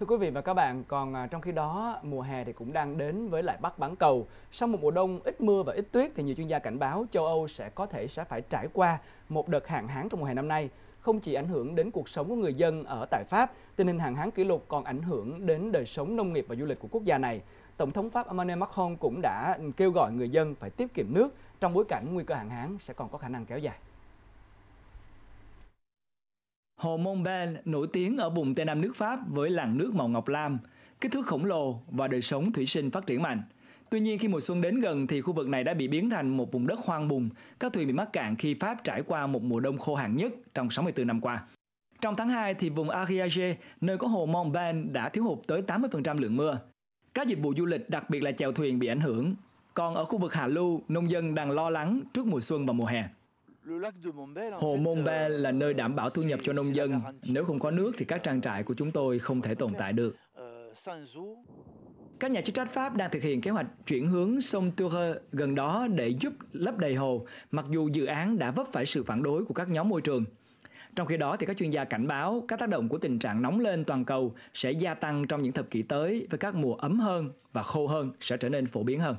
Thưa quý vị và các bạn, còn à, trong khi đó mùa hè thì cũng đang đến với lại Bắc bán cầu. Sau một mùa đông ít mưa và ít tuyết thì nhiều chuyên gia cảnh báo châu Âu sẽ có thể sẽ phải trải qua một đợt hạn hán trong mùa hè năm nay. Không chỉ ảnh hưởng đến cuộc sống của người dân ở tại Pháp, tình hình hạn hán kỷ lục còn ảnh hưởng đến đời sống nông nghiệp và du lịch của quốc gia này. Tổng thống Pháp Emmanuel Macron cũng đã kêu gọi người dân phải tiết kiệm nước trong bối cảnh nguy cơ hạn hán sẽ còn có khả năng kéo dài. Hồ Montbel nổi tiếng ở vùng Tây Nam nước Pháp với làn nước màu ngọc lam, kích thước khổng lồ và đời sống thủy sinh phát triển mạnh. Tuy nhiên khi mùa xuân đến gần thì khu vực này đã bị biến thành một vùng đất hoang bùn, các thuyền bị mắc cạn khi Pháp trải qua một mùa đông khô hạn nhất trong 64 năm qua. Trong tháng 2 thì vùng Ariège nơi có hồ Montbel đã thiếu hụt tới 80% lượng mưa. Các dịch vụ du lịch, đặc biệt là chèo thuyền bị ảnh hưởng. Còn ở khu vực Hạ Lưu, nông dân đang lo lắng trước mùa xuân và mùa hè. Hồ Montbel euh, là nơi đảm bảo thu nhập cho nông dân. Nếu không có nước thì các trang trại của chúng tôi không thể tồn tại được. Euh, các nhà chức trách Pháp đang thực hiện kế hoạch chuyển hướng sông Toure gần đó để giúp lấp đầy hồ, mặc dù dự án đã vấp phải sự phản đối của các nhóm môi trường. Trong khi đó thì các chuyên gia cảnh báo các tác động của tình trạng nóng lên toàn cầu sẽ gia tăng trong những thập kỷ tới với các mùa ấm hơn và khô hơn sẽ trở nên phổ biến hơn.